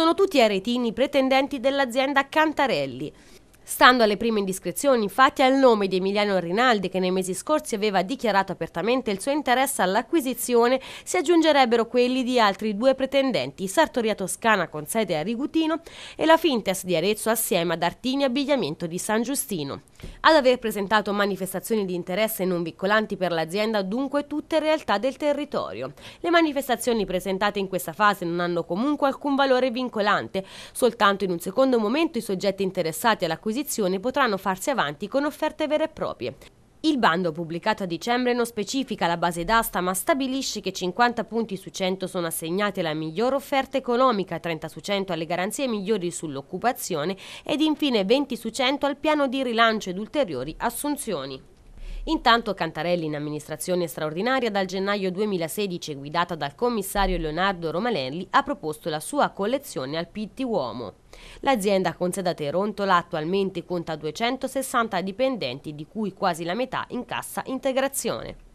sono tutti aretini pretendenti dell'azienda Cantarelli. Stando alle prime indiscrezioni, infatti, al nome di Emiliano Rinaldi, che nei mesi scorsi aveva dichiarato apertamente il suo interesse all'acquisizione, si aggiungerebbero quelli di altri due pretendenti, Sartoria Toscana con sede a Rigutino e la Fintes di Arezzo assieme ad Artini Abbigliamento di San Giustino. Ad aver presentato manifestazioni di interesse non vincolanti per l'azienda dunque tutte realtà del territorio. Le manifestazioni presentate in questa fase non hanno comunque alcun valore vincolante, soltanto in un secondo momento i soggetti interessati all'acquisizione posizioni potranno farsi avanti con offerte vere e proprie. Il bando pubblicato a dicembre non specifica la base d'asta ma stabilisce che 50 punti su 100 sono assegnati alla miglior offerta economica, 30 su 100 alle garanzie migliori sull'occupazione ed infine 20 su 100 al piano di rilancio ed ulteriori assunzioni. Intanto Cantarelli in amministrazione straordinaria dal gennaio 2016 guidata dal commissario Leonardo Romanelli ha proposto la sua collezione al Pitti Uomo. L'azienda con sede a Terontola attualmente conta 260 dipendenti di cui quasi la metà in cassa integrazione.